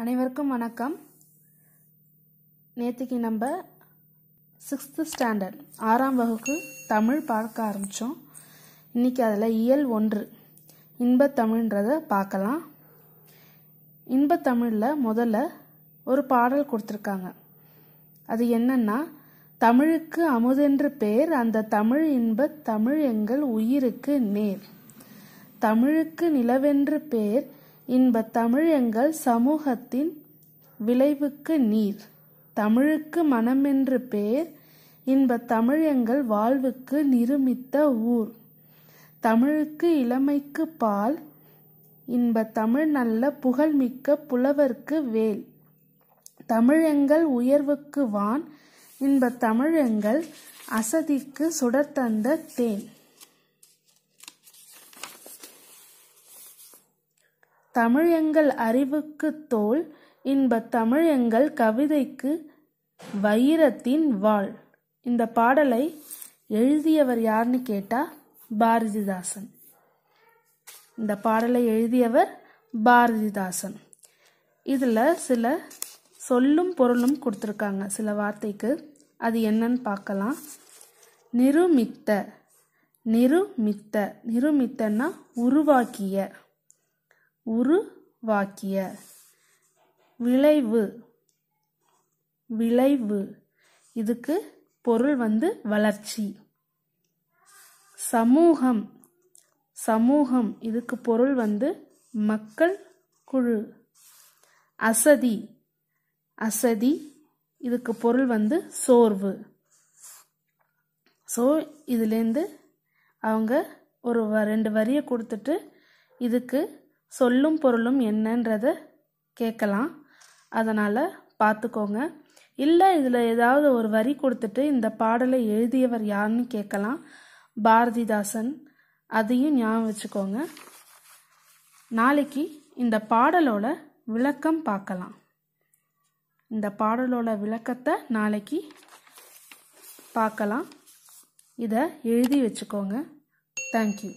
அனைவருக்கும் வணக்கம் நேற்றுக்கு நம்ம சிக்ஸ்த்து ஸ்டாண்டர்ட் ஆறாம் வகுப்பு தமிழ் பார்க்க ஆரம்பித்தோம் இன்றைக்கி அதில் இயல் ஒன்று இன்பத்தமிழ்ன்றதை பார்க்கலாம் இன்பத்தமிழில் முதல்ல ஒரு பாடல் கொடுத்துருக்காங்க அது என்னன்னா தமிழுக்கு அமுதென்று பேர் அந்த தமிழ் இன்ப தமிழ் எங்கள் உயிருக்கு நேர் தமிழுக்கு நிலவென்று பேர் இன்ப தமிழ் எங்கள் சமூகத்தின் விளைவுக்கு நீர் தமிழுக்கு மனமென்று பேர் இன்ப தமிழ் எங்கள் வாழ்வுக்கு நிருமித்த ஊர் தமிழுக்கு இளமைக்கு பால் இன்ப தமிழ் நல்ல புகழ்மிக்க புலவர்க்கு வேல் எங்கள் உயர்வுக்கு வான் இன்ப எங்கள் அசதிக்கு சுடர் தந்த தேன் தமிழ் எங்கள் அறிவுக்கு தோல் இன்பத் தமிழ் எங்கள் கவிதைக்கு வைரத்தின் வாழ் இந்த பாடலை எழுதியவர் யார்னு கேட்டா பாரதிதாசன் இந்த பாடலை எழுதியவர் பாரதிதாசன் இதில் சில சொல்லும் பொருளும் கொடுத்துருக்காங்க சில வார்த்தைக்கு அது என்னன்னு பார்க்கலாம் நிருமித்த நிருமித்த நிருமித்தன்னா உருவாக்கிய உருவாக்கிய விளைவு விளைவு இதுக்கு பொருள் வந்து வளர்ச்சி சமூகம் சமூகம் இதுக்கு பொருள் வந்து மக்கள் குழு அசதி அசதி இதுக்கு பொருள் வந்து சோர்வு ஸோ இதுலேருந்து அவங்க ஒரு ரெண்டு வரியை கொடுத்துட்டு இதுக்கு சொல்லும் பொருளும் என்னன்றதை கேட்கலாம் அதனால் பார்த்துக்கோங்க இல்லை இதில் ஏதாவது ஒரு வரி கொடுத்துட்டு இந்த பாடலை எழுதியவர் யாருன்னு கேட்கலாம் பாரதிதாசன் அதையும் ஞாபகம் வச்சுக்கோங்க நாளைக்கு இந்த பாடலோட விளக்கம் பார்க்கலாம் இந்த பாடலோட விளக்கத்தை நாளைக்கு பார்க்கலாம் இதை எழுதி வச்சுக்கோங்க தேங்க்யூ